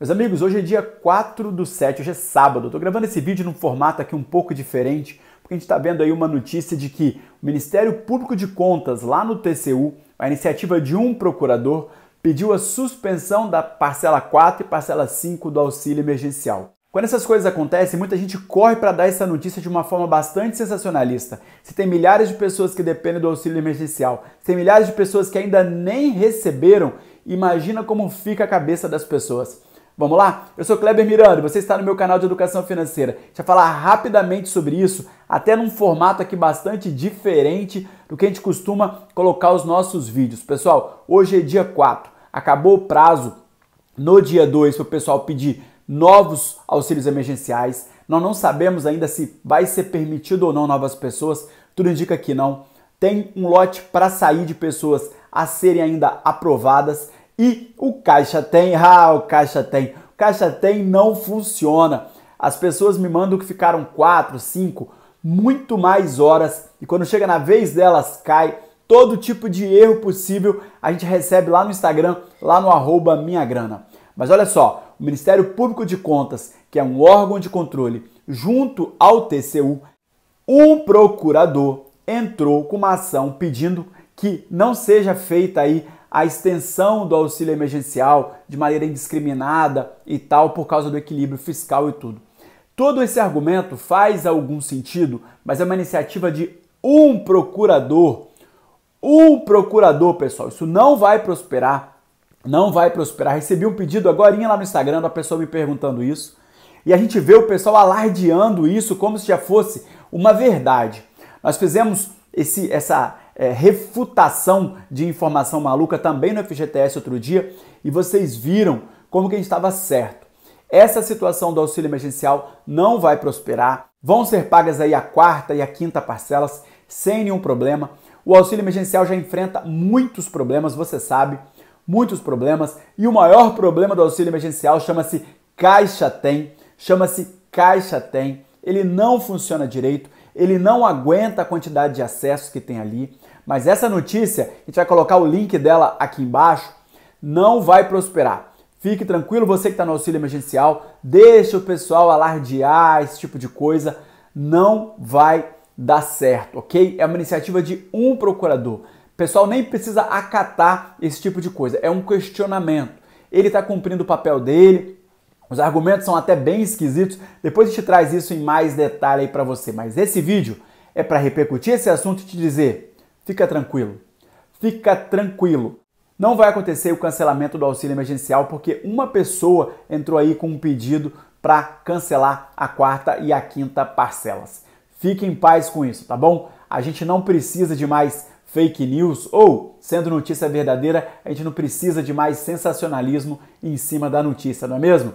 Meus amigos, hoje é dia 4 do 7, hoje é sábado. Estou gravando esse vídeo num formato aqui um pouco diferente, porque a gente está vendo aí uma notícia de que o Ministério Público de Contas, lá no TCU, a iniciativa de um procurador, pediu a suspensão da parcela 4 e parcela 5 do auxílio emergencial. Quando essas coisas acontecem, muita gente corre para dar essa notícia de uma forma bastante sensacionalista. Se tem milhares de pessoas que dependem do auxílio emergencial, se tem milhares de pessoas que ainda nem receberam, imagina como fica a cabeça das pessoas. Vamos lá? Eu sou Kleber Miranda, você está no meu canal de Educação Financeira. Deixa eu falar rapidamente sobre isso, até num formato aqui bastante diferente do que a gente costuma colocar os nossos vídeos. Pessoal, hoje é dia 4, acabou o prazo no dia 2 para o pessoal pedir novos auxílios emergenciais. Nós não sabemos ainda se vai ser permitido ou não novas pessoas, tudo indica que não. Tem um lote para sair de pessoas a serem ainda aprovadas. E o caixa tem, ah, o caixa tem. O caixa tem não funciona. As pessoas me mandam que ficaram 4, 5, muito mais horas e quando chega na vez delas cai. Todo tipo de erro possível a gente recebe lá no Instagram, lá no arroba Minha Grana. Mas olha só, o Ministério Público de Contas, que é um órgão de controle junto ao TCU, um procurador entrou com uma ação pedindo que não seja feita aí a extensão do auxílio emergencial de maneira indiscriminada e tal, por causa do equilíbrio fiscal e tudo. Todo esse argumento faz algum sentido, mas é uma iniciativa de um procurador. Um procurador, pessoal, isso não vai prosperar. Não vai prosperar. Recebi um pedido agora lá no Instagram da pessoa me perguntando isso. E a gente vê o pessoal alardeando isso como se já fosse uma verdade. Nós fizemos esse, essa, é, refutação de informação maluca também no FGTS outro dia e vocês viram como que a gente estava certo. Essa situação do auxílio emergencial não vai prosperar. Vão ser pagas aí a quarta e a quinta parcelas sem nenhum problema. O auxílio emergencial já enfrenta muitos problemas, você sabe, muitos problemas. E o maior problema do auxílio emergencial chama-se Caixa Tem, chama-se Caixa Tem. Ele não funciona direito, ele não aguenta a quantidade de acessos que tem ali. Mas essa notícia, a gente vai colocar o link dela aqui embaixo, não vai prosperar. Fique tranquilo, você que está no auxílio emergencial, deixa o pessoal alardear esse tipo de coisa, não vai dar certo, ok? É uma iniciativa de um procurador. O pessoal nem precisa acatar esse tipo de coisa, é um questionamento. Ele está cumprindo o papel dele, os argumentos são até bem esquisitos, depois a gente traz isso em mais detalhe aí para você, mas esse vídeo é para repercutir esse assunto e te dizer: fica tranquilo. Fica tranquilo. Não vai acontecer o cancelamento do auxílio emergencial porque uma pessoa entrou aí com um pedido para cancelar a quarta e a quinta parcelas. Fique em paz com isso, tá bom? A gente não precisa de mais fake news ou, sendo notícia verdadeira, a gente não precisa de mais sensacionalismo em cima da notícia, não é mesmo?